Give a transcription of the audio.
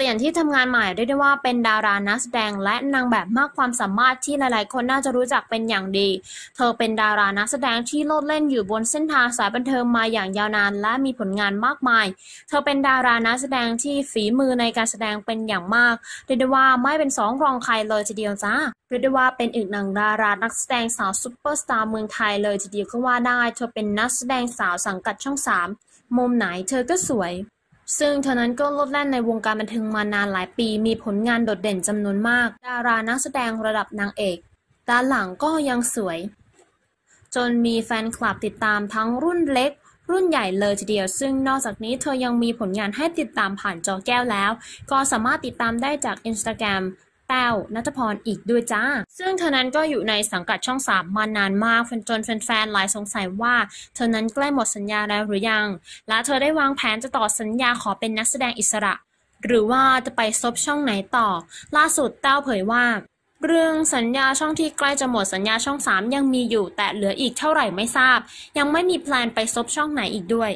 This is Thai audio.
เปลี่ยนที่ทำงานใหม่เรียกได้ว่าเป็นดารานักแสดงและนางแบบมากความสามารถที่หลายๆ คนน่าจะรู้จักเป็นอย่างดี เธอเป็นดารานักแสดงที่โลดเล่นอยู่บนเส้นทางสายบันเทิงมาอย่างยาวนานและมีผลงานมากมาย เธอเป็นดารานักแสดงที่ฝีมือในการแสดงเป็นอย่างมากเรียกได้ว่าไม่เป็นสองรองใครเลยทีเดียวจ้าเรียกได้ว่าเป็นอีกหนึ่งดารานักแสดงสาวซูเปอร์สตาร์เมืองไทยเลยทีเดียวก็ว่าได้ เธอเป็นนักแสดงสาวสังกัดช่องสามมุมไหนเธอก็สวยซึ่งเธอนั้นก็ลดแล่นในวงการบันเทิงมานานหลายปี มีผลงานโดดเด่นจำนวนมากดารานักแสดงระดับนางเอกด้านหลังก็ยังสวย จนมีแฟนคลับติดตามทั้งรุ่นเล็ก รุ่นใหญ่เลยทีเดียว ซึ่งนอกจากนี้เธอยังมีผลงานให้ติดตามผ่านจอแก้วแล้ว ก็สามารถติดตามได้จาก Instagram แต้วนัทพรอีกด้วยจ้าซึ่งเธอนั้นก็อยู่ในสังกัดช่องสามมานานมากจนแฟนๆหลายสงสัยว่าเธอนั้นใกล้หมดสัญญาแล้วหรือยัง และเธอได้วางแผนจะต่อสัญญาขอเป็นนักแสดงอิสระ หรือว่าจะไปซบช่องไหนต่อ ล่าสุดแต้วเผยว่า เรื่องสัญญาช่องที่ใกล้จะหมดสัญญาช่อง3ยังมีอยู่ แต่เหลืออีกเท่าไหร่ไม่ทราบ ยังไม่มีแพลนไปซบช่องไหนอีกด้วย